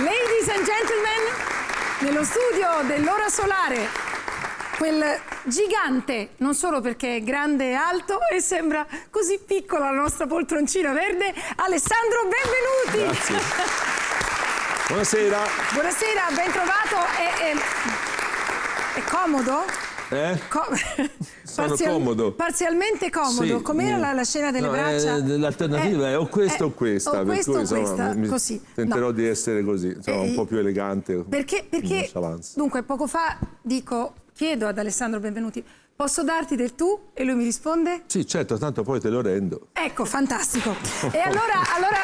Ladies and gentlemen, nello studio dell'ora solare, quel gigante, non solo perché è grande e alto e sembra così piccola la nostra poltroncina verde, Alessandro benvenuti! Buonasera! Buonasera, ben trovato, è, è, è comodo? Eh? Co Sono parzial comodo. Parzialmente comodo. Sì. Com'era la, la, scena delle no, eh, braccia? Eh, L'alternativa eh, è o questo eh, o questa. O per questo cui, insomma, questa. Mi, tenterò no. di essere così, insomma, eh, un po' più elegante. Perché, perché dunque, poco fa dico, chiedo ad Alessandro Benvenuti, Posso darti del tu? E lui mi risponde? Sì, certo, tanto poi te lo rendo. Ecco, fantastico. E allora, allora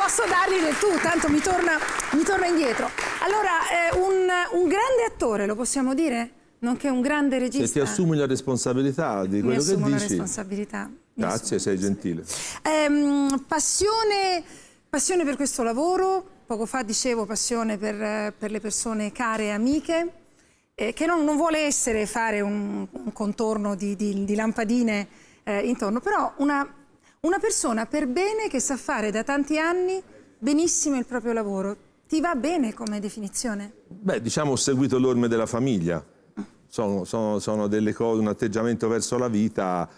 posso dargli del tu, tanto mi torna, mi torna indietro. Allora, eh, un, un grande attore, lo possiamo dire? nonché un grande regista. Se ti assumi la responsabilità di quello che dici. Mi la responsabilità. Grazie, sei gentile. Eh, passione, passione, per questo lavoro, poco fa dicevo passione per, per le persone care e amiche, eh, che non, non, vuole essere fare un, un contorno di, di, di lampadine eh, intorno, però una, una persona per bene che sa fare da tanti anni benissimo il proprio lavoro. Ti va bene come definizione? Beh, diciamo ho seguito l'orme della famiglia sono, sono, sono delle cose, un atteggiamento verso la vita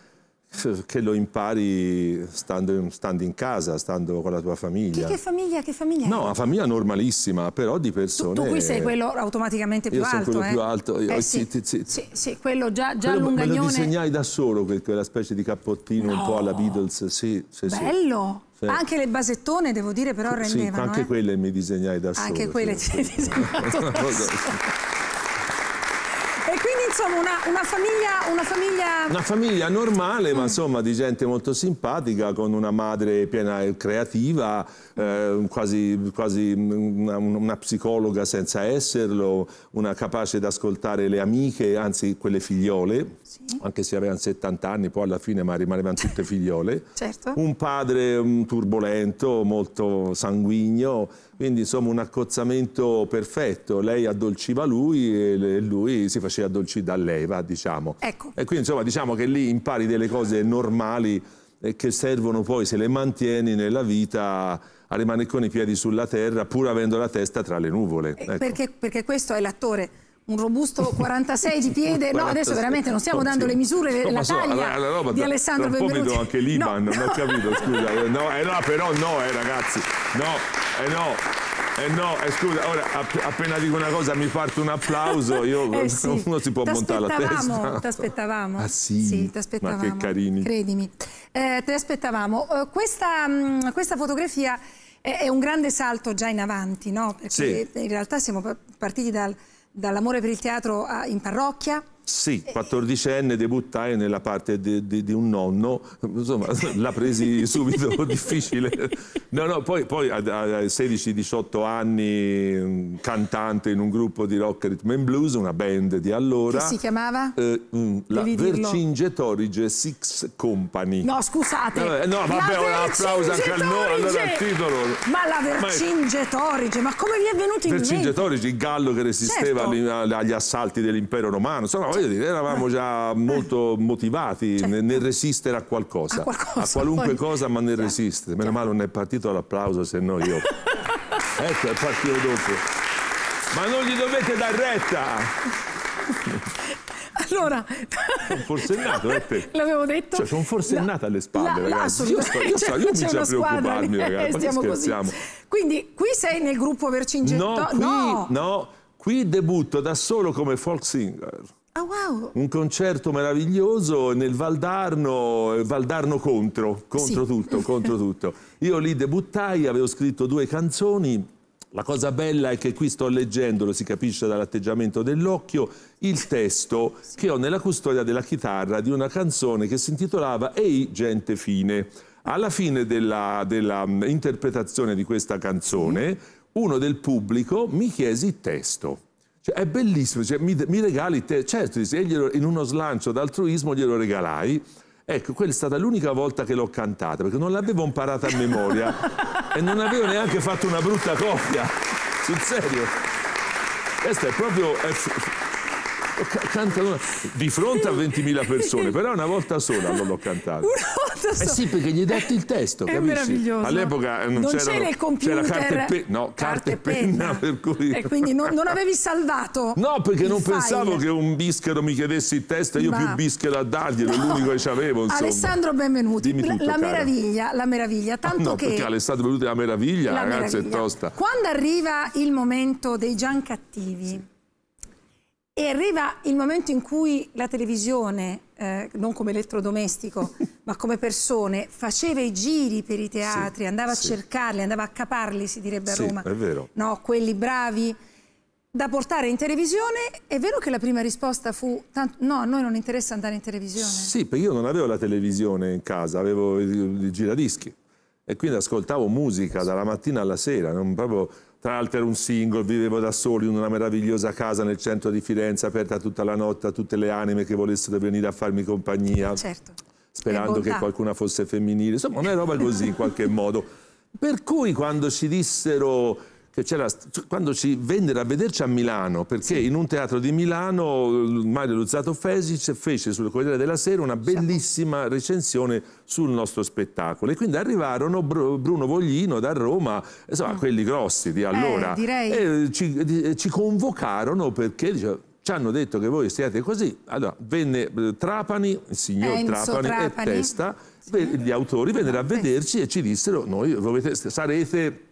che lo impari stando, stando, in casa, stando con la tua famiglia. Che, che famiglia? Che famiglia? No, una famiglia normalissima, però di persone... Tu, tu qui sei quello automaticamente più alto, quello eh? più alto. Eh, sì, sì, sì. sì, sì quello già, già quello, lungagnone... Me lo disegnai da solo, quella specie di cappottino no. un po' alla Beatles. Sì, sì, Bello! Sì. Anche le basettone, devo dire, però rendevano... Sì, anche eh? quelle mi disegnai da solo. Anche quelle ti hai disegnato insomma una, una, famiglia, una, famiglia... Una famiglia normale, mm. ma insomma di gente molto simpatica, con una madre piena e eh, creativa, eh, quasi, quasi una, una, psicologa senza esserlo, una capace di ascoltare le amiche, anzi quelle figliole, sì. anche se avevano 70 anni, poi alla fine ma rimanevano tutte figliole. certo. Un padre um, turbolento, molto sanguigno, quindi insomma un accozzamento perfetto. Lei addolciva lui e lui si faceva addolcire dall'Eva, diciamo. Ecco. E quindi insomma diciamo che lì impari delle cose normali eh, che servono poi, se le mantieni nella vita, a rimanere con i piedi sulla terra, pur avendo la testa tra le nuvole. Eh, ecco. Perché, perché questo è l'attore un robusto 46 di piede. 46. No, adesso veramente non stiamo dando le misure, no, la so, taglia la roba, di Alessandro tra un Benvenuti. Po mi anche l'Iban, no, non no. ho capito, scusa. Eh, no, eh no, però no, eh, ragazzi. No, eh no. Eh no, eh, scusa, ora app- appena dico una cosa mi parte un applauso, io, eh sì. uno si può montare la testa. Ti aspettavamo? Ah sì? Sì, ti aspettavamo. Ma che carini. Credimi. Eh, te aspettavamo. Uh, eh, questa, mh, mm, questa, fotografia è, è, un grande salto già in avanti, no? Perché sì. in realtà siamo partiti dal, dall'amore per il teatro a, ah, in parrocchia, sì, eh. quattordicenne, debuttai nella parte di, un nonno, insomma la presi subito difficile. No, no, poi, poi a, 16-18 anni cantante in un gruppo di rock rhythm and blues, una band di allora. Che si chiamava? Eh, mm, la Torige Six Company. No, scusate. Eh, vabbè, no, vabbè, un applauso anche al, nome, allora, al titolo. Ma la Vercinge Torige, ma come vi è venuto in mente? Torige, il gallo che resisteva certo. agli, agli assalti dell'impero romano, insomma cioè, voglio dire, eravamo già eh. molto motivati certo. nel, resistere a qualcosa, a, qualcosa, a qualunque poi... cosa, ma nel resistere. Meno male non è partito l'applauso, se no io. ecco, è partito dopo. Ma non gli dovete dar retta! Allora, sono forsennato, eh, L'avevo detto. Cioè, sono forsennato alle spalle, la, ragazzi. Io, sto, io, sto, io mi c'è a preoccuparmi, lì, ragazzi. Stiamo Così. Quindi, qui sei nel gruppo Vercingento? No, no. no, qui debutto da solo come folk singer. Oh, wow. Un concerto meraviglioso nel Valdarno, eh, Valdarno contro, contro sì. tutto, contro tutto. Io lì debuttai, avevo scritto due canzoni, la cosa bella è che qui sto leggendo, lo si capisce dall'atteggiamento dell'occhio, il testo sì. che ho nella custodia della chitarra di una canzone che si intitolava Ehi gente fine. Alla fine dell'interpretazione mm, di questa canzone, mm. uno del pubblico mi chiese il testo. Cioè, è bellissimo, cioè, mi, mi, regali te, certo, in uno slancio d'altruismo glielo regalai, Ecco, quella è stata l'unica volta che l'ho cantata, perché non l'avevo imparata a memoria e non avevo neanche fatto una brutta coppia. Sul serio. Questa è proprio... È una, di fronte a 20.000 persone, però una volta sola non l'ho cantata so. Eh sì, perché gli hai dato il testo, È capisci? meraviglioso. All'epoca non, non c'era il computer. C'era carta e pe- no, carta e penna. penna cui... E quindi non, non, avevi salvato No, perché non file. pensavo che un bischero mi chiedesse il testo e io Ma... più bischero a darglielo, no. l'unico che c'avevo, insomma. Alessandro Benvenuti, Dimmi tutto, la cara. meraviglia, la meraviglia, ah, tanto ah, no, che... perché Alessandro Benvenuti la meraviglia, la ragazzi, meraviglia. è tosta. Quando arriva il momento dei giancattivi, sì. E arriva il momento in cui la televisione, eh, non come elettrodomestico, ma come persone, faceva i giri per i teatri, sì, andava sì. a cercarli, andava a caparli, si direbbe a sì, Roma. è vero. No, quelli bravi da portare in televisione. È vero che la prima risposta fu tanto, no, a noi non interessa andare in televisione. Sì, perché io non avevo la televisione in casa, avevo i giradischi e quindi ascoltavo musica dalla mattina alla sera, non proprio tra l'altro ero un single, vivevo da solo in una meravigliosa casa nel centro di Firenze, aperta tutta la notte a tutte le anime che volessero venire a farmi compagnia. Certo sperando che qualcuna fosse femminile, insomma una roba così in qualche modo. Per cui quando ci dissero che c'era, cioè, quando ci vennero a vederci a Milano, perché sì. in un teatro di Milano Mario Luzzato Fesic fece sul Corriere della Sera una bellissima recensione sul nostro spettacolo e quindi arrivarono Bruno Voglino da Roma, insomma mm. quelli grossi di allora, eh, direi... e ci, ci, convocarono perché dicevano ci hanno detto che voi siete così. Allora, venne eh, Trapani, il signor Trapani, Trapani e Testa, gli autori vennero a vederci e ci dissero noi dovete, sarete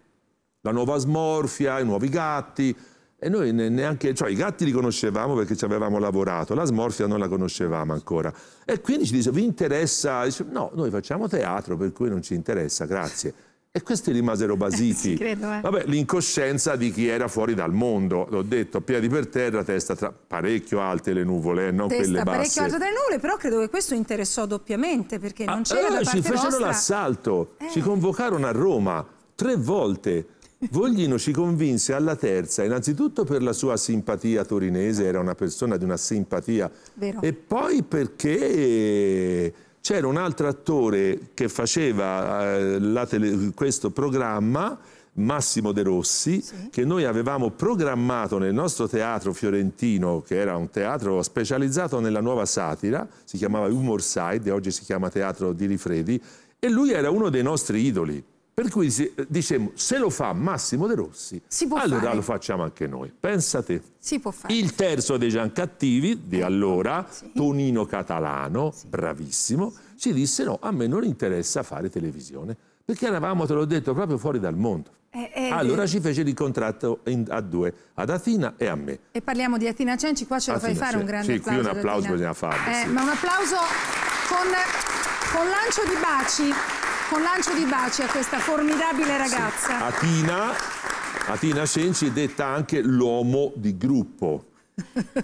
la nuova smorfia, i nuovi gatti. E noi neanche, cioè i gatti li conoscevamo perché ci avevamo lavorato, la smorfia non la conoscevamo ancora. E quindi ci dice, vi interessa? Dice, no, noi facciamo teatro, per cui non ci interessa, grazie. E questi rimasero basiti. Credo, eh. Vabbè, l'incoscienza di chi era fuori dal mondo. L'ho detto, piedi per terra, testa tra... parecchio alte le nuvole, eh, non testa quelle basse. parecchio alte le nuvole, però credo che questo interessò doppiamente, perché non ah, c'era eh, da parte Ci fecero vostra... l'assalto, eh. ci convocarono a Roma tre volte. Voglino ci convinse alla terza, innanzitutto per la sua simpatia torinese, era una persona di una simpatia, Vero. e poi perché c'era un altro attore che faceva eh, tele, questo programma, Massimo De Rossi, sì. che noi avevamo programmato nel nostro teatro fiorentino, che era un teatro specializzato nella nuova satira, si chiamava Humor Side, oggi si chiama Teatro di Rifredi, e lui era uno dei nostri idoli. Per cui se, eh, diciamo, se lo fa Massimo De Rossi, allora fare. lo facciamo anche noi. Pensate. Si può fare. Il terzo dei Giancattivi di ecco, allora, sì. Tonino Catalano, sì. bravissimo, ci disse no, a me non interessa fare televisione, perché eravamo, te l'ho detto, proprio fuori dal mondo. Eh, eh, eh. allora ci fece il contratto in, a due, ad Atina e a me. E parliamo di Atina Cenci, qua ce lo Athena fai fare Cenci. un grande applauso. Sì, qui un applauso bisogna fare. Eh, sì. Ma un applauso con, con lancio di baci con lancio di baci a questa formidabile ragazza. Sì. Atina, Atina Sensi, detta anche l'uomo di gruppo,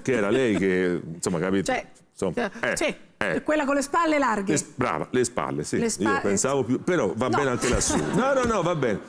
che era lei che, insomma, capito? Cioè, insomma, cioè, eh. cioè. Eh. Quella con le spalle larghe. Le, brava, le spalle, sì. Le spa Io pensavo più, però va no. bene anche lassù. No, no, no, va bene.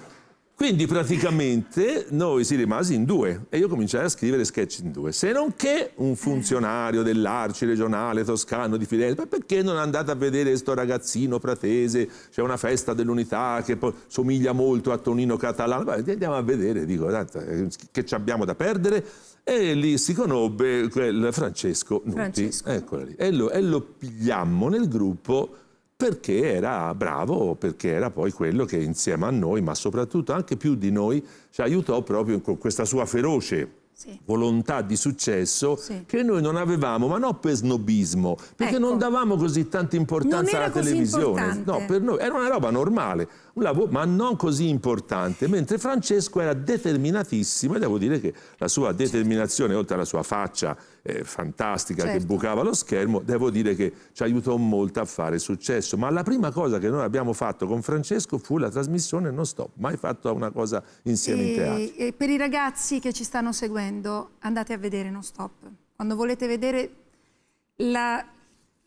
Quindi praticamente noi si rimasi in due e io cominciai a scrivere sketch in due, se non che un funzionario dell'Arci regionale toscano di Firenze, ma perché non andate a vedere questo ragazzino pratese, c'è una festa dell'unità che somiglia molto a Tonino Catalano, ma andiamo a vedere, dico, tanto, eh, che ci abbiamo da perdere? E lì si conobbe quel Francesco Nuti, Francesco. eccolo lì, e lo, e lo pigliammo nel gruppo perché era bravo, perché era poi quello che insieme a noi, ma soprattutto anche più di noi, ci aiutò proprio con questa sua feroce sì. volontà di successo sì. che noi non avevamo, ma non per snobismo, perché ecco. non davamo così tanta importanza alla televisione. Importante. No, per noi era una roba normale un lavoro, ma non così importante, mentre Francesco era determinatissimo e devo dire che la sua determinazione, oltre alla sua faccia eh, fantastica certo. che bucava lo schermo, devo dire che ci aiutò molto a fare successo. Ma la prima cosa che noi abbiamo fatto con Francesco fu la trasmissione Non Stop, mai fatto una cosa insieme e, in teatro. E per i ragazzi che ci stanno seguendo, andate a vedere Non Stop. Quando volete vedere la,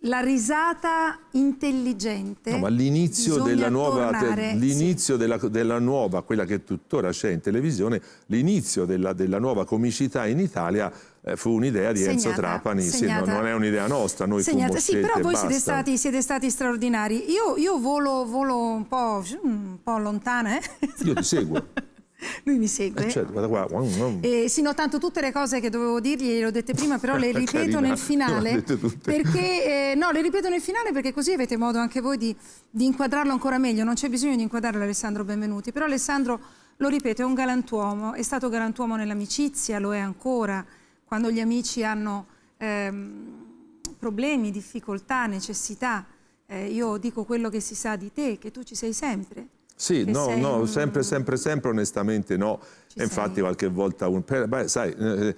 la risata intelligente. No, all'inizio della nuova, l'inizio sì. della, della, nuova, quella che tuttora c'è in televisione, l'inizio della, della, nuova comicità in Italia eh, fu un'idea di segnata, Enzo Trapani, sì, no, non è un'idea nostra, noi segnata, sì, però voi siete stati, siete stati, straordinari. Io, io volo, volo, un po', un po lontana. Eh? Io ti seguo. Lui mi segue. Eh certo, guarda qua. E si notano tutte le cose che dovevo dirgli, le ho dette prima, però le ripeto Carina, nel finale. Perché, eh, no, le ripeto nel finale perché così avete modo anche voi di, di inquadrarlo ancora meglio. Non c'è bisogno di inquadrarlo Alessandro Benvenuti, però Alessandro, lo ripeto, è un galantuomo, è stato galantuomo nell'amicizia, lo è ancora, quando gli amici hanno ehm, problemi, difficoltà, necessità. Eh, io dico quello che si sa di te, che tu ci sei sempre sì, che no, sei... no, sempre, sempre, sempre onestamente no. Ci Infatti sei. qualche volta... Un... Beh, sai, eh,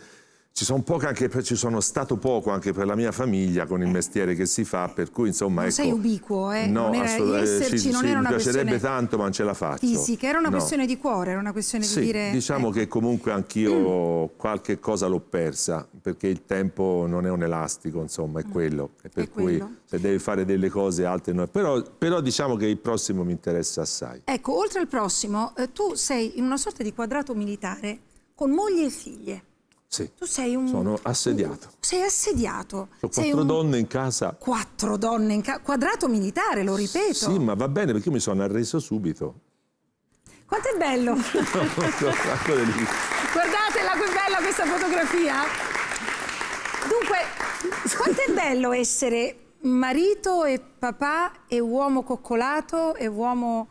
ci sono, per, ci sono, stato poco anche per la mia famiglia con il eh. mestiere che si fa, per cui insomma... Non ecco, sei ubiquo, eh? No, non era, esserci, ci, non sì, era una mi piacerebbe tanto ma non ce la faccio. Fisica, era una no. questione di cuore, era una questione sì, di dire... diciamo ecco. che comunque anch'io mm. qualche cosa l'ho persa, perché il tempo non è un elastico, insomma, è mm. quello. E per è cui quello. se devi fare delle cose altre... No. Però, però diciamo che il prossimo mi interessa assai. Ecco, oltre al prossimo, eh, tu sei in una sorta di quadrato militare con moglie e figlie. Sì. Tu sei un... Sono assediato. Un, sei assediato. Ho quattro un, donne in casa. Quattro donne in casa. Quadrato militare, lo ripeto. Sì, ma va bene perché io mi sono arreso subito. Quanto è bello. no, no, Guardatela che bella questa fotografia. Dunque, quanto è bello essere marito e papà e uomo coccolato e uomo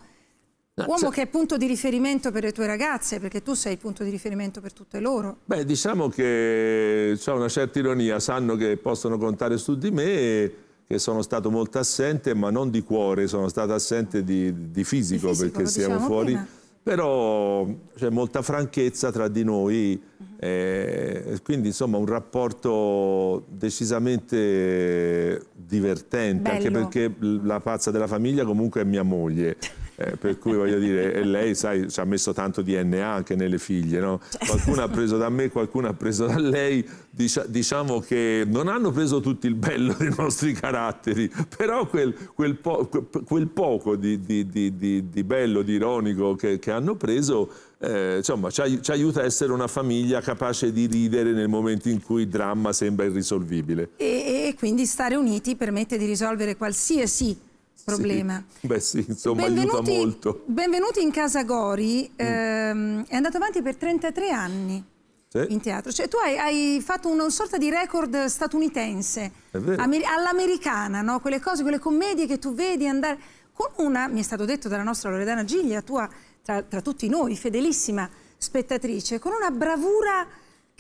Uomo che è punto di riferimento per le tue ragazze, perché tu sei il punto di riferimento per tutte loro. Beh, diciamo che c'è una certa ironia, sanno che possono contare su di me, che sono stato molto assente, ma non di cuore, sono stato assente di, di, fisico, di fisico, perché siamo diciamo fuori. Prima. Però c'è molta franchezza tra di noi, uh mhm. -huh. eh, quindi insomma un rapporto decisamente divertente, Bello. anche perché la pazza della famiglia comunque è mia moglie. Eh, per cui voglio dire, e lei sai, ci ha messo tanto DNA anche nelle figlie, no? Qualcuno ha preso da me, qualcuno ha preso da lei, dici diciamo che non hanno preso tutto il bello dei nostri caratteri, però quel, quel, po quel poco di, di, di, di, bello, di ironico che, che hanno preso, eh, insomma, ci, ai ci aiuta a essere una famiglia capace di ridere nel momento in cui il dramma sembra irrisolvibile. e, e quindi stare uniti permette di risolvere qualsiasi problema. Sì, beh sì, insomma benvenuti, aiuta molto. Benvenuti in Casa Gori, mm. ehm, è andato avanti per 33 anni sì. in teatro. Cioè tu hai, hai, fatto una sorta di record statunitense, all'americana, no? quelle cose, quelle commedie che tu vedi andare... Con una, mi è stato detto dalla nostra Loredana Giglia, tua tra, tra tutti noi, fedelissima spettatrice, con una bravura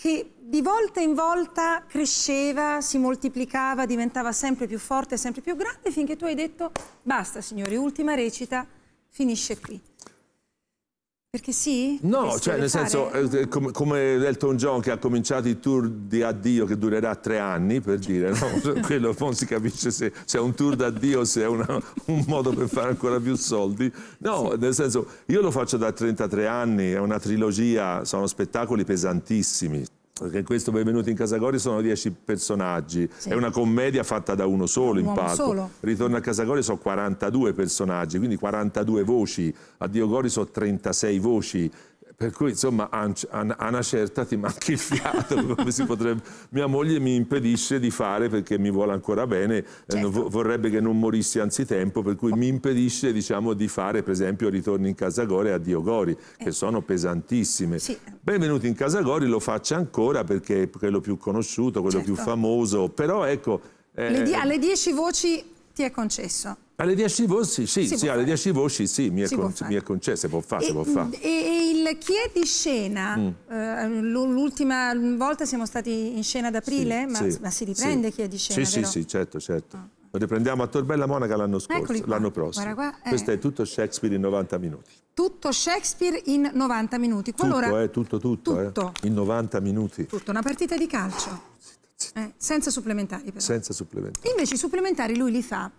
che di volta in volta cresceva, si moltiplicava, diventava sempre più forte, sempre più grande, finché tu hai detto basta signori, ultima recita, finisce qui. Perché sì? No, Potresti cioè nel senso, eh, come, come Elton John che ha cominciato il tour di addio che durerà tre anni, per certo. dire, no? Quello non si capisce se, se, è un tour d'addio, se è una, un modo per fare ancora più soldi. No, sì. nel senso, io lo faccio da 33 anni, è una trilogia, sono spettacoli pesantissimi. Esatto, perché questo Benvenuti in Casagori sono dieci personaggi, sì. è una commedia fatta da uno solo in parte. Ritorno a Casagori sono 42 personaggi, quindi 42 voci, a Dio Gori sono 36 voci, per cui insomma a una certa ti manchi il fiato, come si potrebbe... Mia moglie mi impedisce di fare perché mi vuole ancora bene, eh, certo. vorrebbe che non morissi anzitempo, per cui mi impedisce diciamo, di fare per esempio Ritorni in Casa Gori a Dio Gori, eh. che sono pesantissime. Sì. Benvenuti in Casa Gori lo faccio ancora perché è quello più conosciuto, quello certo. più famoso, però ecco... Eh, alle 10 voci ti è concesso. Alle 10 voci, sì, sì alle 10 voci, sì, mi è, con, mi è concesso, può fare, e, può fare. E, il chi è di scena, mm. eh, l'ultima volta siamo stati in scena ad aprile, sì, ma, sì, ma, si riprende sì. chi è di scena, Sì, però? sì, sì, certo, certo. Oh. Lo riprendiamo a Torbella Monaca l'anno scorso, l'anno prossimo. Qua, eh. Questo è tutto Shakespeare in 90 minuti. Tutto Shakespeare in 90 minuti. Qualora... Eh, tutto, eh, tutto, tutto. tutto. Eh. In 90 minuti. Tutto, una partita di calcio. Eh, senza supplementari però. Senza supplementari. Invece i supplementari lui li fa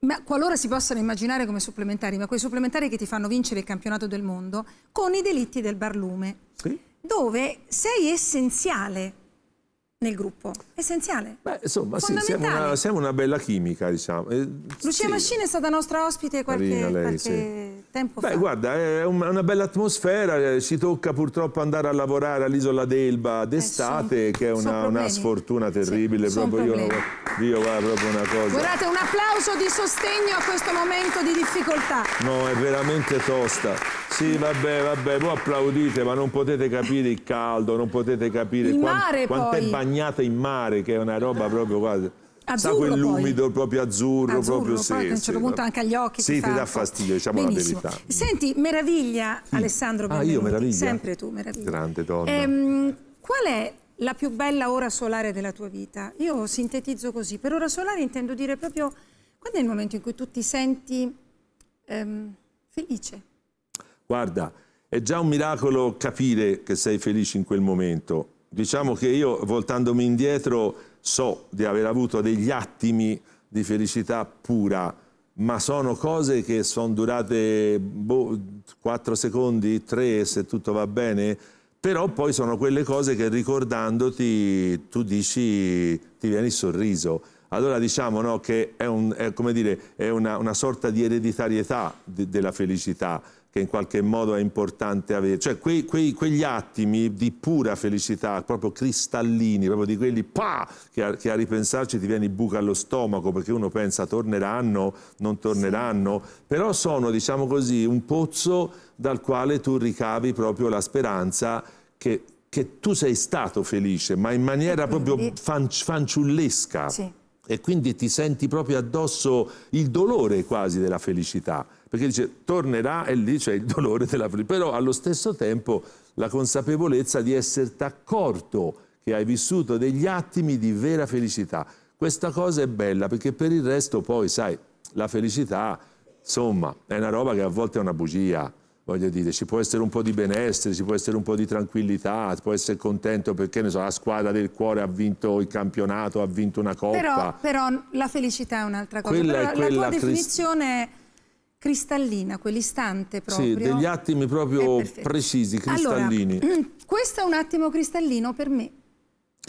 ma qualora si possano immaginare come supplementari, ma quei supplementari che ti fanno vincere il campionato del mondo, con i delitti del barlume, sì. dove sei essenziale nel gruppo. Essenziale. Beh, insomma, sì, siamo una, siamo una, bella chimica, diciamo. Eh, Lucia sì. Mascina è stata nostra ospite qualche, Carina, lei, qualche sì. tempo Beh, fa. guarda, è una bella atmosfera, eh, ci tocca purtroppo andare a lavorare all'isola d'Elba d'estate, eh, che è una, una sfortuna terribile, proprio io, io guarda, proprio una cosa. Guardate, un applauso di sostegno a questo momento di difficoltà. No, è veramente tosta. Sì, vabbè, vabbè, voi applaudite, ma non potete capire il caldo, non potete capire il mare, quanto è bagnata in mare, che è una roba eh. proprio quasi... Azzurro, sa quell'umido proprio azzurro, azzurro proprio sì, a un certo punto anche agli occhi sì, ti, ti dà fastidio diciamo Benissimo. la verità senti meraviglia mm. Alessandro ah io meraviglia sempre tu meraviglia grande donna ehm, qual è la più bella ora solare della tua vita io sintetizzo così per ora solare intendo dire proprio quando è il momento in cui tu ti senti ehm, felice guarda, è già un miracolo capire che sei felice in quel momento. Diciamo che io, voltandomi indietro, so di aver avuto degli attimi di felicità pura, ma sono cose che sono durate boh, 4 secondi, 3 se tutto va bene, però poi sono quelle cose che ricordandoti tu dici ti viene il sorriso. Allora diciamo no, che è, un, è, dire, è una, una, sorta di ereditarietà de, della felicità che in qualche modo è importante avere. Cioè quei, quei, quegli attimi di pura felicità, proprio cristallini, proprio di quelli pa, che, a, che a ripensarci ti viene il buco allo stomaco perché uno pensa torneranno, non torneranno, sì. però sono diciamo così un pozzo dal quale tu ricavi proprio la speranza che, che tu sei stato felice, ma in maniera proprio fanciullesca. Sì e quindi ti senti proprio addosso il dolore quasi della felicità, perché dice tornerà e lì c'è il dolore della felicità, però allo stesso tempo la consapevolezza di esserti accorto che hai vissuto degli attimi di vera felicità. Questa cosa è bella perché per il resto poi, sai, la felicità, insomma, è una roba che a volte è una bugia voglio dire, ci può essere un po' di benessere, ci può essere un po' di tranquillità, può essere contento perché so, la squadra del cuore ha vinto il campionato, ha vinto una coppa. Però, però la felicità è un'altra cosa. Quella, è quella la tua crist definizione cristallina, quell'istante proprio. Sì, degli attimi proprio precisi, cristallini. Allora, questo è un attimo cristallino per me,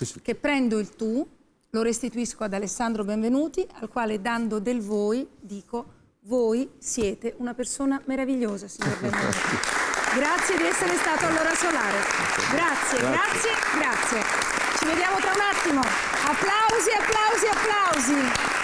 sì. che prendo il tu, lo restituisco ad Alessandro Benvenuti, al quale dando del voi dico voi siete una persona meravigliosa, signor Benvenuto. grazie di essere stato all'ora solare. Grazie, grazie, grazie, grazie. Ci vediamo tra un attimo. Applausi, applausi, applausi.